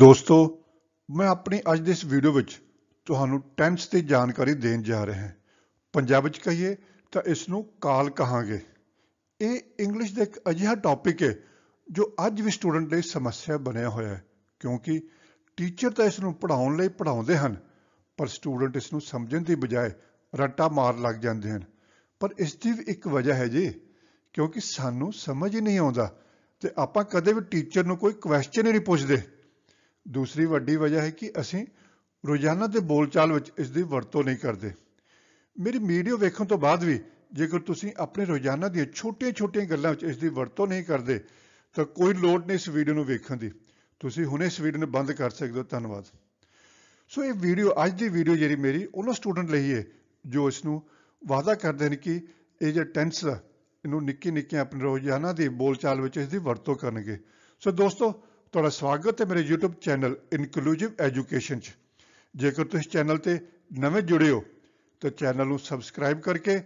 ਦੋਸਤੋ ਮੈਂ ਆਪਣੀ ਅੱਜ ਦੀ ਇਸ ਵੀਡੀਓ ਵਿੱਚ ਤੁਹਾਨੂੰ ਟੈਂਸ ਦੀ ਜਾਣਕਾਰੀ ਦੇਣ ਜਾ ਰਿਹਾ ਹਾਂ ਪੰਜਾਬ ਵਿੱਚ ਕਹੀਏ ਤਾਂ ਇਸ ਨੂੰ ਕਾਲ ਕਹਾਂਗੇ ਇਹ ਇੰਗਲਿਸ਼ ਦਾ ਇੱਕ ਅਜਿਹਾ ਟੌਪਿਕ ਹੈ ਜੋ ਅੱਜ ਵੀ ਸਟੂਡੈਂਟ ਲਈ ਸਮੱਸਿਆ ਬਣਿਆ ਹੋਇਆ ਹੈ ਕਿਉਂਕਿ ਟੀਚਰ ਤਾਂ ਇਸ ਨੂੰ ਪੜਾਉਣ ਲਈ ਪੜਾਉਂਦੇ ਹਨ ਪਰ ਸਟੂਡੈਂਟ ਇਸ ਨੂੰ ਸਮਝਣ ਦੀ ਬਜਾਏ ਰੱਟਾ ਮਾਰ ਲੱਗ ਜਾਂਦੇ ਹਨ ਪਰ ਇਸ ਦੀ ਵੀ ਇੱਕ ਵਜ੍ਹਾ ਹੈ ਜੀ ਕਿਉਂਕਿ ਸਾਨੂੰ ਸਮਝ ਹੀ ਨਹੀਂ ਆਉਂਦਾ ਤੇ ਆਪਾਂ ਕਦੇ ਵੀ ਟੀਚਰ ਨੂੰ ਕੋਈ ਕੁਐਸਚਨ ਹੀ ਨਹੀਂ ਪੁੱਛਦੇ ਦੂਸਰੀ ਵੱਡੀ ਵਜ੍ਹਾ ਹੈ ਕਿ ਅਸੀਂ ਰੋਜ਼ਾਨਾ ਦੇ ਬੋਲਚਾਲ ਵਿੱਚ ਇਸ ਦੀ ਵਰਤੋਂ ਨਹੀਂ ਕਰਦੇ ਮੇਰੀ ਵੀਡੀਓ ਵੇਖਣ ਤੋਂ ਬਾਅਦ ਵੀ ਜੇਕਰ ਤੁਸੀਂ ਆਪਣੇ ਰੋਜ਼ਾਨਾ ਦੀਆਂ ਛੋਟੀਆਂ-ਛੋਟੀਆਂ ਗੱਲਾਂ ਵਿੱਚ ਇਸ ਦੀ ਵਰਤੋਂ ਨਹੀਂ ਕਰਦੇ ਤਾਂ ਕੋਈ ਲੋੜ ਨਹੀਂ ਇਸ ਵੀਡੀਓ ਨੂੰ ਵੇਖਣ ਦੀ ਤੁਸੀਂ ਹੁਣੇ ਇਸ ਵੀਡੀਓ ਨੂੰ ਬੰਦ ਕਰ ਸਕਦੇ ਹੋ ਧੰਨਵਾਦ ਸੋ ਇਹ ਵੀਡੀਓ ਅੱਜ ਦੀ ਵੀਡੀਓ ਜਿਹੜੀ ਮੇਰੀ ਉਹਨਾਂ ਸਟੂਡੈਂਟ ਲਈ ਹੈ ਜੋ ਇਸ ਨੂੰ ਵਾਅਦਾ ਕਰਦੇ ਨੇ ਕਿ ਇਹ ਜਿਹੜਾ ਟੈਂਸ ਇਹਨੂੰ ਨਿੱਕੀ ਨਿੱਕੀ ਆਪਣੇ ਰੋਜ਼ਾਨਾ ਦੀ ਬੋਲਚਾਲ ਵਿੱਚ ਇਸ ਦੀ ਵਰਤੋਂ ਕਰਨਗੇ ਸੋ ਦੋਸਤੋ ਤੁਹਾਡਾ ਸਵਾਗਤ ਹੈ ਮੇਰੇ YouTube ਚੈਨਲ ਇਨਕਲੂਸਿਵ ਐਜੂਕੇਸ਼ਨ 'ਚ ਜੇਕਰ ਤੁਸੀਂ ਚੈਨਲ ਤੇ ਨਵੇਂ ਜੁੜੇ ਹੋ ਤਾਂ ਚੈਨਲ ਨੂੰ ਸਬਸਕ੍ਰਾਈਬ ਕਰਕੇ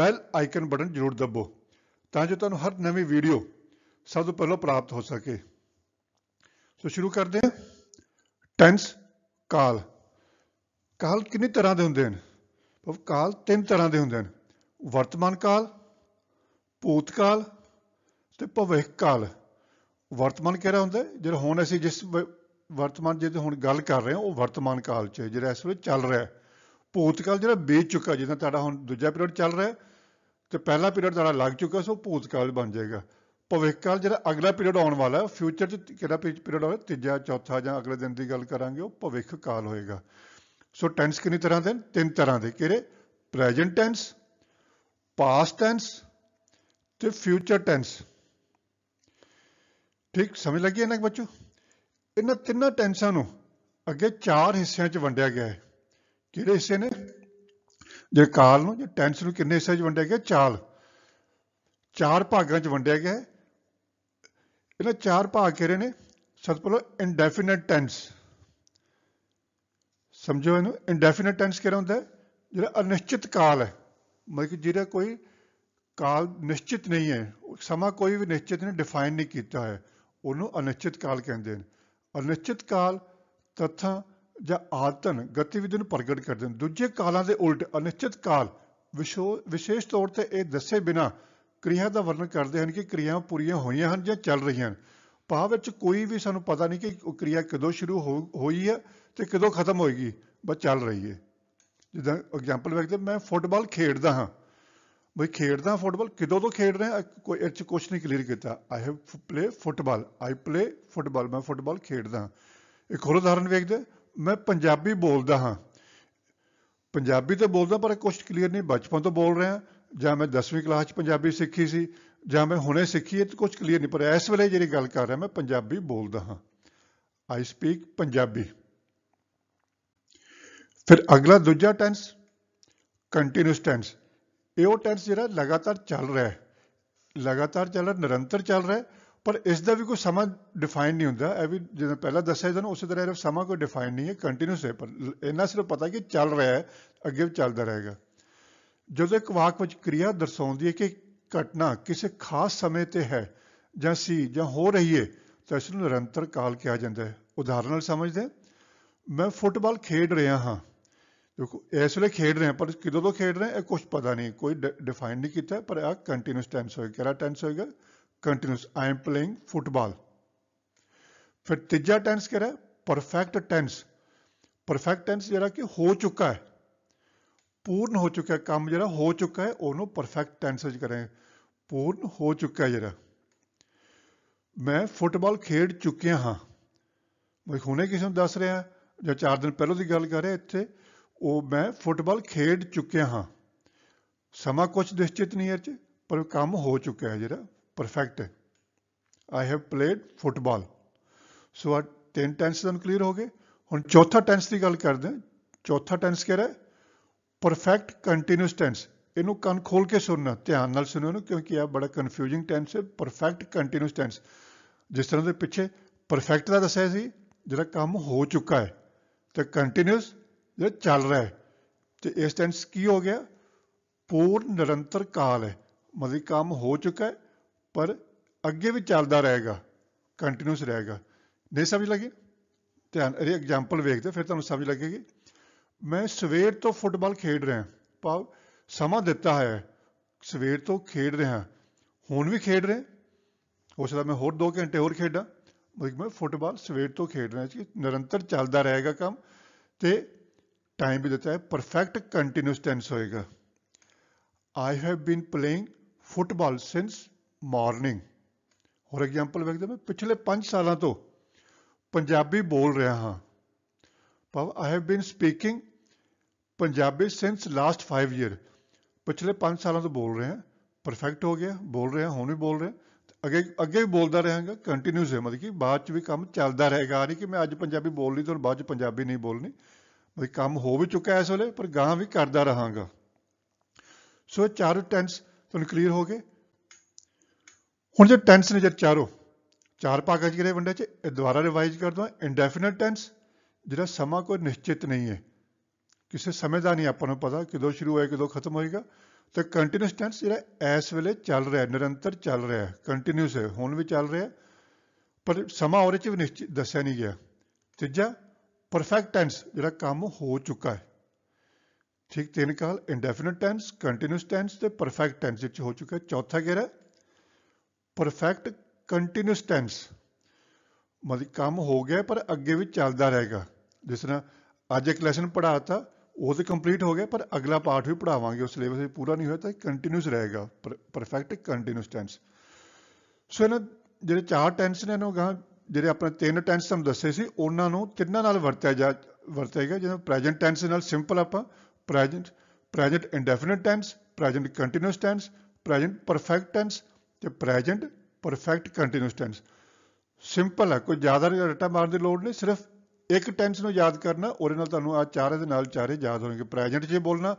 ਬੈਲ ਆਈਕਨ ਬਟਨ ਜ਼ਰੂਰ ਦਬੋ ਤਾਂ ਜੋ ਤੁਹਾਨੂੰ ਹਰ ਨਵੀਂ ਵੀਡੀਓ ਸਭ ਤੋਂ ਪਹਿਲਾਂ ਪ੍ਰਾਪਤ ਹੋ ਸਕੇ ਸੋ ਸ਼ੁਰੂ ਕਰਦੇ ਹਾਂ ਟੈਂਸ ਕਾਲ ਕਾਲ ਕਿੰਨੇ ਤਰ੍ਹਾਂ ਦੇ ਹੁੰਦੇ ਹਨ ਕਾਲ ਤਿੰਨ ਤਰ੍ਹਾਂ ਦੇ ਹੁੰਦੇ ਹਨ ਵਰਤਮਾਨ ਕਾਲ ਭੂਤ ਕਾਲ ਤੇ ਭਵਿੱਖ ਕਾਲ ਵਰਤਮਾਨ ਕਿਹੜਾ ਹੁੰਦਾ ਜਿਹੜਾ ਹੁਣ ਅਸੀਂ ਜਿਸ ਵਰਤਮਾਨ ਜਿਹਦੇ ਹੁਣ ਗੱਲ ਕਰ ਰਹੇ ਹਾਂ ਉਹ ਵਰਤਮਾਨ ਕਾਲ 'ਚ ਜਿਹੜਾ ਇਸ ਵੇਲੇ ਚੱਲ ਰਿਹਾ ਭੂਤਕਾਲ ਜਿਹੜਾ ਬੀਤ ਚੁੱਕਾ ਜਿੱਦਾਂ ਤੁਹਾਡਾ ਹੁਣ ਦੂਜਾ ਪੀਰੀਅਡ ਚੱਲ ਰਿਹਾ ਤੇ ਪਹਿਲਾ ਪੀਰੀਅਡ ਤੁਹਾਡਾ ਲੱਗ ਚੁੱਕਾ ਸੋ ਭੂਤਕਾਲ ਬਣ ਜਾਏਗਾ ਭਵਿੱਖਕਾਲ ਜਿਹੜਾ ਅਗਲਾ ਪੀਰੀਅਡ ਆਉਣ ਵਾਲਾ ਫਿਊਚਰ 'ਚ ਕਿਹੜਾ ਪੀਰੀਅਡ ਹੋਵੇ ਤੀਜਾ ਚੌਥਾ ਜਾਂ ਅਗਲੇ ਦਿਨ ਦੀ ਗੱਲ ਕਰਾਂਗੇ ਉਹ ਭਵਿੱਖ ਕਾਲ ਹੋਏਗਾ ਸੋ ਟੈਂਸ ਕਿੰਨੀ ਤਰ੍ਹਾਂ ਦੇ ਤਿੰਨ ਤਰ੍ਹਾਂ ਦੇ ਕਿਹੜੇ ਪ੍ਰੈਜ਼ੈਂਟ ਟੈਂਸ ਪਾਸਟ ਟੈਂਸ ਤੇ ਫਿਊਚਰ ਟੈਂਸ ਠੀਕ ਸਮਝ ਲੱਗੀ ਇਹਨਾਂ ਬੱਚੋ ਇਹਨਾਂ ਤਿੰਨਾਂ ਟੈਂਸਾਂ ਨੂੰ ਅੱਗੇ ਚਾਰ ਹਿੱਸਿਆਂ 'ਚ ਵੰਡਿਆ ਗਿਆ ਹੈ ਕਿਹੜੇ ਹਿੱਸੇ ਨੇ ਜੇ ਕਾਲ ਨੂੰ ਜੇ ਟੈਂਸ ਨੂੰ ਕਿੰਨੇ ਹਿੱਸੇ 'ਚ ਵੰਡਿਆ ਗਿਆ ਚਾਲ ਚਾਰ ਭਾਗਾਂ 'ਚ ਵੰਡਿਆ ਗਿਆ ਹੈ ਇਹਨਾਂ ਚਾਰ ਭਾਗ ਕਿਹੜੇ ਨੇ ਸਤਪਲੋ ਇਨਡੈਫੀਨਿਟ ਟੈਂਸ ਸਮਝੋ ਇਹਨੂੰ ਇਨਡੈਫੀਨਿਟ ਟੈਂਸ ਕਿਹੜਾ ਹੁੰਦਾ ਜਿਹੜਾ ਅਨਿਸ਼ਚਿਤ ਕਾਲ ਹੈ ਮਤਲਬ ਕਿ ਜਿਹੜਾ ਕੋਈ ਕਾਲ ਨਿਸ਼ਚਿਤ ਨਹੀਂ ਹੈ ਸਮਾਂ ਕੋਈ ਵੀ ਨਿਸ਼ਚਿਤ ਨਹੀਂ ਡਿਫਾਈਨ ਨਹੀਂ ਕੀਤਾ ਹੈ ਉਹਨੂੰ ਅਨਿਸ਼ਚਿਤ ਕਾਲ ਕਹਿੰਦੇ ਨੇ ਅਨਿਸ਼ਚਿਤ ਕਾਲ ਤਥਾਂ ਜਾਂ ਆਤਨ ਗਤੀਵਿਧੀ ਨੂੰ ਪ੍ਰਗਟ ਕਰਦੇ ਨੇ ਦੂਜੇ ਕਾਲਾਂ ਦੇ ਉਲਟ ਅਨਿਸ਼ਚਿਤ ਕਾਲ ਵਿਸ਼ੇਸ਼ ਤੌਰ ਤੇ ਇਹ ਦੱਸੇ ਬਿਨਾ ਕਿਰਿਆ ਦਾ ਵਰਣਨ ਕਰਦੇ ਹਨ ਕਿ ਕਿਰਿਆਵਾਂ ਪੂਰੀਆਂ ਹੋਈਆਂ ਹਨ ਜਾਂ ਚੱਲ ਰਹੀਆਂ ਹਨ ਭਾਵ ਵਿੱਚ ਕੋਈ ਵੀ ਸਾਨੂੰ ਪਤਾ ਨਹੀਂ ਕਿ ਉਹ ਕਿਰਿਆ ਕਦੋਂ ਸ਼ੁਰੂ ਹੋਈ ਹੈ ਤੇ ਕਦੋਂ ਖਤਮ ਹੋਏਗੀ ਬਸ ਚੱਲ ਰਹੀ ਹੈ ਜਿੱਦਾਂ ਐਗਜ਼ਾਮਪਲ ਵੇਖਦੇ ਮੈਂ ਫੁੱਟਬਾਲ ਖੇਡਦਾ ਹਾਂ ਬਈ ਖੇਡਦਾ ਫੁੱਟਬਾਲ ਕਿਦੋਂ ਤੋਂ ਖੇਡ ਰਿਹਾ ਕੋਈ ਇਹ ਚ ਕੁਝ ਨਹੀਂ ਕਲੀਅਰ ਕੀਤਾ I have play football I play football ਮੈਂ ਫੁੱਟਬਾਲ ਖੇਡਦਾ ਇੱਕ ਹੋਰ ਉਦਾਹਰਨ ਵੇਖਦੇ ਮੈਂ ਪੰਜਾਬੀ ਬੋਲਦਾ ਹਾਂ ਪੰਜਾਬੀ ਤਾਂ ਬੋਲਦਾ ਪਰ ਕੁਝ ਕਲੀਅਰ ਨਹੀਂ ਬਚਪਨ ਤੋਂ ਬੋਲ ਰਿਹਾ ਜਾਂ ਮੈਂ 10ਵੀਂ ਕਲਾਸ 'ਚ ਪੰਜਾਬੀ ਸਿੱਖੀ ਸੀ ਜਾਂ ਮੈਂ ਹੁਣੇ ਸਿੱਖੀ ਹੈ ਤਾਂ ਕੁਝ ਕਲੀਅਰ ਨਹੀਂ ਪਰ ਇਸ ਵੇਲੇ ਜਿਹੜੀ ਗੱਲ ਕਰ ਰਿਹਾ ਮੈਂ ਪੰਜਾਬੀ ਬੋਲਦਾ ਹਾਂ ਆਈ ਸਪੀਕ ਪੰਜਾਬੀ ਫਿਰ ਅਗਲਾ ਦੂਜਾ ਟੈਂਸ ਕੰਟੀਨਿਊਸ ਟੈਂਸ ਇਹ ਉਹ ਟੈਂਸ ਜਿਹੜਾ ਲਗਾਤਾਰ ਚੱਲ ਰਿਹਾ ਹੈ ਲਗਾਤਾਰ ਚੱਲ ਰਿਹਾ ਨਿਰੰਤਰ ਚੱਲ ਰਿਹਾ ਪਰ ਇਸ ਦਾ ਵੀ ਕੋਈ ਸਮਾਂ ਡਿਫਾਈਨ ਨਹੀਂ ਹੁੰਦਾ ਇਹ ਵੀ ਜਿਵੇਂ ਪਹਿਲਾਂ ਦੱਸਿਆ ਜਨ ਉਸੇ ਤਰ੍ਹਾਂ ਇਹ ਸਮਾਂ ਕੋਈ ਡਿਫਾਈਨ ਨਹੀਂ ਹੈ ਕੰਟੀਨਿਊਸ ਹੈ ਪਰ ਇੰਨਾ ਸਿਰਫ ਪਤਾ ਕਿ ਚੱਲ ਰਿਹਾ ਹੈ ਅੱਗੇ ਵੀ ਚੱਲਦਾ ਰਹੇਗਾ ਜਦੋਂ ਇੱਕ ਵਾਕ ਵਿੱਚ ਕਿਰਿਆ ਦਰਸਾਉਂਦੀ ਹੈ ਕਿ ਘਟਨਾ ਕਿਸੇ ਖਾਸ ਸਮੇਂ ਤੇ ਹੈ ਜਾਂ ਸੀ ਜਾਂ ਹੋ ਰਹੀ ਹੈ ਤਾਂ ਇਸ ਨੂੰ ਨਿਰੰਤਰ ਕਾਲ ਕਿਹਾ ਜਾਂਦਾ ਹੈ ਉਦਾਹਰਣ ਨਾਲ ਸਮਝਦੇ ਮੈਂ ਫੁੱਟਬਾਲ ਖੇਡ ਰਿਹਾ ਹਾਂ ਦੇਖੋ ਇਸ ਵੇਲੇ ਖੇਡ ਰਹੇ ਆ ਪਰ ਕਿਦੋਂ ਤੋਂ ਖੇਡ ਰਹੇ ਆ ਇਹ ਕੁਝ ਪਤਾ ਨਹੀਂ ਕੋਈ ਡਿਫਾਈਨ ਨਹੀਂ ਕੀਤਾ ਪਰ ਆ ਕੰਟੀਨਿਊਸ ਟੈਂਸ ਹੋਏਗਾ ਕਿਹੜਾ ਟੈਂਸ ਹੋਏਗਾ continuous I am playing football ਫਿਰ ਤੀਜਾ ਟੈਂਸ ਕਿਹੜਾ ਪਰਫੈਕਟ ਟੈਂਸ ਪਰਫੈਕਟ ਟੈਂਸ ਜਿਹੜਾ ਕਿ ਹੋ ਚੁੱਕਾ ਹੈ ਪੂਰਨ ਹੋ ਚੁੱਕਾ ਹੈ ਕੰਮ ਜਿਹੜਾ ਹੋ ਚੁੱਕਾ ਹੈ ਉਹਨੂੰ ਪਰਫੈਕਟ ਟੈਂਸ ਵਿੱਚ ਕਰਾਂਗੇ ਪੂਰਨ ਹੋ ਚੁੱਕਾ ਹੈ ਜਿਹੜਾ ਮੈਂ ਫੁੱਟਬਾਲ ਖੇਡ ਚੁੱਕਿਆ ਹਾਂ ਮੈਂ ਹੁਣੇ ਕਿਸੇ ਨੂੰ ਦੱਸ ਰਿਹਾ ਜਾਂ 4 ਦਿਨ ਪਹਿਲਾਂ ਦੀ ਗੱਲ ਕਰ ਰਿਹਾ ਇੱਥੇ ਉਹ ਮੈਂ ਫੁੱਟਬਾਲ ਖੇਡ ਚੁੱਕਿਆ ਹਾਂ ਸਮਾਂ ਕੁਝ ਨਿਸ਼ਚਿਤ ਨਹੀਂ ਹੈ ਚ ਪਰ ਕੰਮ ਹੋ ਚੁੱਕਿਆ ਹੈ ਜਿਹੜਾ ਪਰਫੈਕਟ ਹੈ I have played football so ਆ ਤਿੰਨ ਟੈਂਸ ਤੁਹਾਨੂੰ ਕਲੀਅਰ ਹੋ ਗਏ ਹੁਣ ਚੌਥਾ ਟੈਂਸ ਦੀ ਗੱਲ ਕਰਦੇ ਹਾਂ ਚੌਥਾ ਟੈਂਸ ਕਿਹੜਾ ਹੈ ਪਰਫੈਕਟ ਕੰਟੀਨਿਊਸ ਟੈਂਸ ਇਹਨੂੰ ਕੰਨ ਖੋਲ ਕੇ ਸੁਣਨਾ ਧਿਆਨ ਨਾਲ ਸੁਣੋ ਇਹਨੂੰ ਕਿਉਂਕਿ ਇਹ ਬੜਾ ਕਨਫਿਊਜ਼ਿੰਗ ਟੈਂਸ ਹੈ ਪਰਫੈਕਟ ਕੰਟੀਨਿਊਸ ਟੈਂਸ ਜਿਸ ਤਰ੍ਹਾਂ ਦੇ ਪਿੱਛੇ ਪਰਫੈਕਟ ਦਾ ਦੱਸਿਆ ਸੀ ਜਿਹੜਾ ਕੰਮ ਹੋ ਚੁੱਕਾ ਹੈ ਤੇ ਕੰਟੀਨਿਊਸ ਜੇ ਚੱਲ ਰਿਹਾ ਤੇ ਇਸ ਟੈਂਸ ਕੀ ਹੋ ਗਿਆ ਪੂਰਨ ਨਿਰੰਤਰ ਕਾਲ ਹੈ ਮਤਲਬ ਕੰਮ ਹੋ ਚੁੱਕਾ ਹੈ ਪਰ ਅੱਗੇ ਵੀ ਚੱਲਦਾ ਰਹੇਗਾ ਕੰਟੀਨਿਊਸ ਰਹੇਗਾ ਨਹੀਂ ਸਮਝ ਲੱਗੇ ਧਿਆਨ ਇਹ ਐਗਜ਼ਾਮਪਲ ਵੇਖਦੇ ਫਿਰ ਤੁਹਾਨੂੰ ਸਮਝ ਲੱਗੇਗੀ ਮੈਂ ਸਵੇਰ ਤੋਂ ਫੁੱਟਬਾਲ ਖੇਡ ਰਿਹਾ ਪਾਉ ਸਮਾਂ ਦਿੱਤਾ ਹੈ ਸਵੇਰ ਤੋਂ ਖੇਡ ਰਿਹਾ ਹੁਣ ਵੀ ਖੇਡ ਰਿਹਾ ਹੋ ਸਕਦਾ ਮੈਂ ਹੋਰ 2 ਘੰਟੇ ਹੋਰ ਖੇਡਾਂ ਮੈਂ ਫੁੱਟਬਾਲ ਸਵੇਰ ਤੋਂ ਖੇਡ ਰਿਹਾ ਜੀ ਨਿਰੰਤਰ ਚੱਲਦਾ ਰਹੇਗਾ ਕੰਮ ਤੇ ਟਾਈਮ ਵੀ ਦਿੱਤਾ ਹੈ ਪਰਫੈਕਟ ਕੰਟੀਨਿਊਸ ਟੈਂਸ ਹੋਏਗਾ I have been playing football ਸਿንስ ਮਾਰਨਿੰਗ ਹੋਰ ਐਗਜ਼ਾਮਪਲ ਵੇਖਦੇ ਮੈਂ ਪਿਛਲੇ 5 ਸਾਲਾਂ ਤੋਂ ਪੰਜਾਬੀ ਬੋਲ ਰਿਹਾ ਹਾਂ ਪਰ I have been speaking Punjabi ਸਿንስ ਲਾਸਟ 5 ਇਅਰ ਪਿਛਲੇ 5 ਸਾਲਾਂ ਤੋਂ ਬੋਲ ਰਿਹਾ ਪਰਫੈਕਟ ਹੋ ਗਿਆ ਬੋਲ ਰਿਹਾ ਹੁਣ ਵੀ ਬੋਲ ਰਿਹਾ ਅੱਗੇ ਅੱਗੇ ਵੀ ਬੋਲਦਾ ਰਹਾਂਗਾ ਕੰਟੀਨਿਊਸ ਹੈ ਮਤਲਬ ਕਿ ਬਾਅਦ ਚ ਵੀ ਕੰਮ ਚੱਲਦਾ ਰਹੇਗਾ ਨਹੀਂ ਕਿ ਮੈਂ ਅੱਜ ਪੰਜਾਬੀ ਬੋਲ ਲਈ ਤੇ ਬਾਅਦ ਚ ਪੰਜਾਬੀ ਨਹੀਂ ਬੋਲਣੀ ਉਹ ਕੰਮ ਹੋ ਵੀ ਚੁੱਕਾ ਇਸ ਵੇਲੇ ਪਰ ਗਾਂ ਵੀ ਕਰਦਾ ਰਹਾਂਗਾ ਸੋ ਚਾਰੋ ਟੈਂਸ ਤੁਹਾਨੂੰ ਕਲੀਅਰ ਹੋ ਗਏ ਹੁਣ ਜੇ ਟੈਂਸ ਨੇ ਜੇ ਚਾਰੋਂ ਚਾਰ ਪਾਗਾਂ 'ਚ ਵੰਡੇ 'ਚ ਇਹ ਦੁਬਾਰਾ ਰਿਵਾਈਜ਼ ਕਰ ਦਵਾਂ ਇਨਡੈਫੀਨਿਟ ਟੈਂਸ ਜਿਹੜਾ ਸਮਾਂ ਕੋਈ ਨਿਸ਼ਚਿਤ ਨਹੀਂ ਹੈ ਕਿਸੇ ਸਮੇਂ ਦਾ ਨਹੀਂ ਆਪਾਂ ਨੂੰ ਪਤਾ ਕਿਦੋਂ ਸ਼ੁਰੂ ਹੋਏ ਕਿਦੋਂ ਖਤਮ ਹੋਏਗਾ ਤੇ ਕੰਟੀਨਿਊਸ ਟੈਂਸ ਜਿਹੜਾ ਇਸ ਵੇਲੇ ਚੱਲ ਰਿਹਾ ਨਿਰੰਤਰ ਚੱਲ ਰਿਹਾ ਕੰਟੀਨਿਊਸ ਹੈ ਹੁਣ ਵੀ ਚੱਲ ਰਿਹਾ ਪਰ ਸਮਾਂ ਉਹਦੇ 'ਚ ਵੀ ਨਿਸ਼ਚਿਤ ਦੱਸਿਆ ਨਹੀਂ ਗਿਆ ਤੀਜਾ ਪਰਫੈਕਟ ਟੈਂਸ ਜਿਹੜਾ ਕੰਮ ਹੋ ਚੁੱਕਾ ਹੈ ਠੀਕ ਤਿੰਨ ਕਾਲ ਇਨਡੈਫੀਨਿਟ ਟੈਂਸ ਕੰਟੀਨਿਊਸ ਟੈਂਸ ਤੇ ਪਰਫੈਕਟ ਟੈਂਸ ਵਿੱਚ ਹੋ ਚੁੱਕਾ ਚੌਥਾ ਕਿਹੜਾ ਪਰਫੈਕਟ ਕੰਟੀਨਿਊਸ ਟੈਂਸ ਮਤਲਬ ਕੰਮ ਹੋ ਗਿਆ ਪਰ ਅੱਗੇ ਵੀ ਚੱਲਦਾ ਰਹੇਗਾ ਜਿਸ ਤਰ੍ਹਾਂ ਅੱਜ ਇੱਕ ਲੈਸਨ ਪੜਾਤਾ ਉਹ ਤੇ ਕੰਪਲੀਟ ਹੋ ਗਿਆ ਪਰ ਅਗਲਾ ਪਾਰਟ ਵੀ ਪੜਾਵਾਂਗੇ ਉਸ ਸਿਲੇਬਸ ਵੀ ਪੂਰਾ ਨਹੀਂ ਹੋਇਆ ਤਾਂ ਕੰਟੀਨਿਊਸ ਰਹੇਗਾ ਪਰਫੈਕਟ ਕੰਟੀਨਿਊਸ ਟੈਂਸ ਸੋ ਇਹਨਾਂ ਜਿਹੜੇ ਚਾਰ ਟੈਂਸ ਨੇ ਇਹਨਾਂ ਗਾਂ ਜਿਹੜੇ ਆਪਣੇ ਤਿੰਨ ਟੈਂਸ ਤੁਹਾਨੂੰ ਦੱਸੇ ਸੀ ਉਹਨਾਂ ਨੂੰ ਤਿੰਨਾਂ ਨਾਲ ਵਰਤਿਆ ਜਾ ਵਰਤਿਆ ਗਿਆ ਜਿਵੇਂ ਪ੍ਰੈਜ਼ੈਂਟ ਟੈਂਸ ਨਾਲ ਸਿੰਪਲ ਆਪਾਂ present present indefinite tense present continuous tense present perfect tense ਤੇ present perfect continuous tense simple ਹੈ ਕੋਈ ਜ਼ਿਆਦਾ ਰਟਾ ਮਾਰਨ ਦੀ ਲੋੜ ਨਹੀਂ ਸਿਰਫ ਇੱਕ ਟੈਂਸ ਨੂੰ ਯਾਦ ਕਰਨਾ ਉਹਦੇ ਨਾਲ ਤੁਹਾਨੂੰ ਆ ਚਾਰੇ ਦੇ ਨਾਲ ਚਾਰੇ ਯਾਦ ਹੋਣਗੇ ਪ੍ਰੈਜ਼ੈਂਟ ਜੇ ਬੋਲਣਾ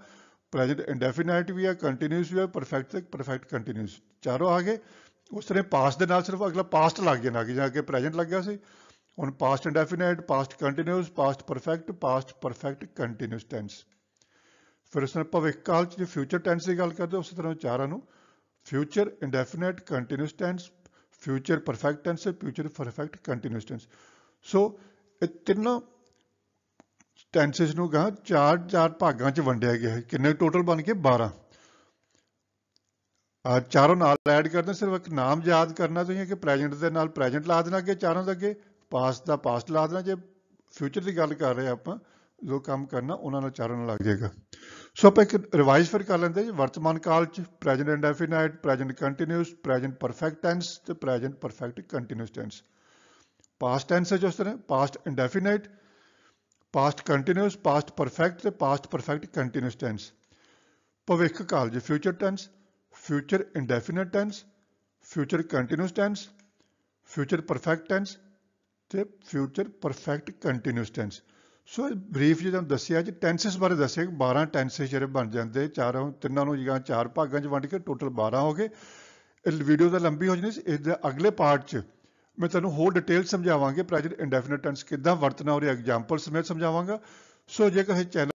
ਪ੍ਰੈਜ਼ੈਂਟ ਇਨਡੈਫੀਨਿਟ ਵੀ ਹੈ ਕੰਟੀਨਿਊਸ ਵੀ ਹੈ ਪਰਫੈਕਟ ਤੇ ਪਰਫੈਕਟ ਕੰਟੀਨਿਊਸ ਚਾਰੋਂ ਆ ਗਏ ਉਸ ਤਰ੍ਹਾਂ ਪਾਸਟ ਦੇ ਨਾਲ ਸਿਰਫ ਅਗਲਾ ਪਾਸਟ ਲੱਗ ਗਿਆ ਨਾ ਕਿ ਜਾਂ ਕੇ ਪ੍ਰੈਜ਼ੈਂਟ ਲੱਗ ਗਿਆ ਸੀ ਹੁਣ past indefinite past continuous past perfect past perfect continuous tense ਫਿਰ ਉਸ ਨਾਲ ਭਵਿੱਖ ਕਾਲ ਚ ਜੇ ਫਿਊਚਰ ਟੈਂਸ ਦੀ ਗੱਲ ਕਰਦੇ ਉਸ ਤਰ੍ਹਾਂ ਚਾਰਾਂ ਨੂੰ future indefinite continuous tense future perfect tense future perfect continuous tense so ਇਹ ਤਿੰਨਾਂ ਟੈਂਸਸ ਨੂੰ ਗਾ ਚਾਰ ਚਾਰ ਭਾਗਾਂ ਚ ਵੰਡਿਆ ਗਿਆ ਹੈ ਕਿੰਨੇ ਟੋਟਲ ਬਣ ਕੇ 12 ਚਾਰੋਂ ਨਾਲ ਐਡ ਕਰਦੇ ਸਿਰਫ ਇੱਕ ਨਾਮ ਯਾਦ ਕਰਨਾ ਤੁਸੀਂ ਕਿ ਪ੍ਰੈਜ਼ੈਂਟ ਦੇ ਨਾਲ ਪ੍ਰੈਜ਼ੈਂਟ ਲਾ ਦੇਣਾ ਅੱਗੇ ਚਾਰੋਂ ਦੇ ਅੱਗੇ ਪਾਸਟ ਦਾ ਪਾਸਟ ਲਾ ਦੇਣਾ ਜੇ ਫਿਊਚਰ ਦੀ ਗੱਲ ਕਰ ਰਹੇ ਆਪਾਂ ਜੋ ਕੰਮ ਕਰਨਾ ਉਹਨਾਂ ਨਾਲ ਚਾਰੋਂ ਨਾਲ ਲੱਗ ਜਾਏਗਾ ਸੋ ਆਪਾਂ ਇੱਕ ਰਿਵਾਈਜ਼ ਫਿਰ ਕਰ ਲੈਂਦੇ ਜੀ ਵਰਤਮਾਨ ਕਾਲ ਚ present indefinite present continuous present perfect tense ਤੇ present perfect continuous tense past tense ਹੈ ਹੁੰਦਾ ਤਰ੍ਹਾਂ past indefinite past continuous past perfect ਤੇ ਪਾਸਟ ਪਰਫੈਕਟ ਕੰਟੀਨਿਊਸ ਟੈਂਸ ਭਵਿੱਖ ਕਾਲ ਜੀ future tense future indefinite tense future continuous tense future perfect tense ਤੇ future perfect continuous tense so brief ਜਿਹਾ ਦੱਸਿਆ ਜੀ ਟੈਂਸਸ ਬਾਰੇ ਦੱਸਿਆ ਕਿ 12 ਟੈਂਸਸ ਜਿਹੜੇ ਬਣ ਜਾਂਦੇ ਚਾਰੋਂ ਤਿੰਨਾਂ ਨੂੰ ਜਿਹਾ ਚਾਰ ਭਾਗਾਂ 'ਚ ਵੰਡ ਕੇ ਟੋਟਲ 12 ਹੋ ਗਏ ਇਹ ਵੀਡੀਓ ਦਾ ਲੰਬੀ ਹੋ ਜਣੀ ਇਸ ਦੇ ਅਗਲੇ ਪਾਰਟ 'ਚ ਮੈਂ ਤੁਹਾਨੂੰ ਹੋਰ ਡਿਟੇਲ ਸਮਝਾਵਾਂਗੇ ਪ੍ਰੈਜੈਂਟ ਇਨਡੈਫੀਨਿਟ ਟੈਂਸ ਕਿੱਦਾਂ ਵਰਤਣਾ ਔਰ ਐਗਜ਼ਾਮਪਲ ਸਮੇਤ ਸਮਝਾਵਾਂਗਾ ਸੋ ਜੇਕਰ ਇਹ ਚੈਨਲ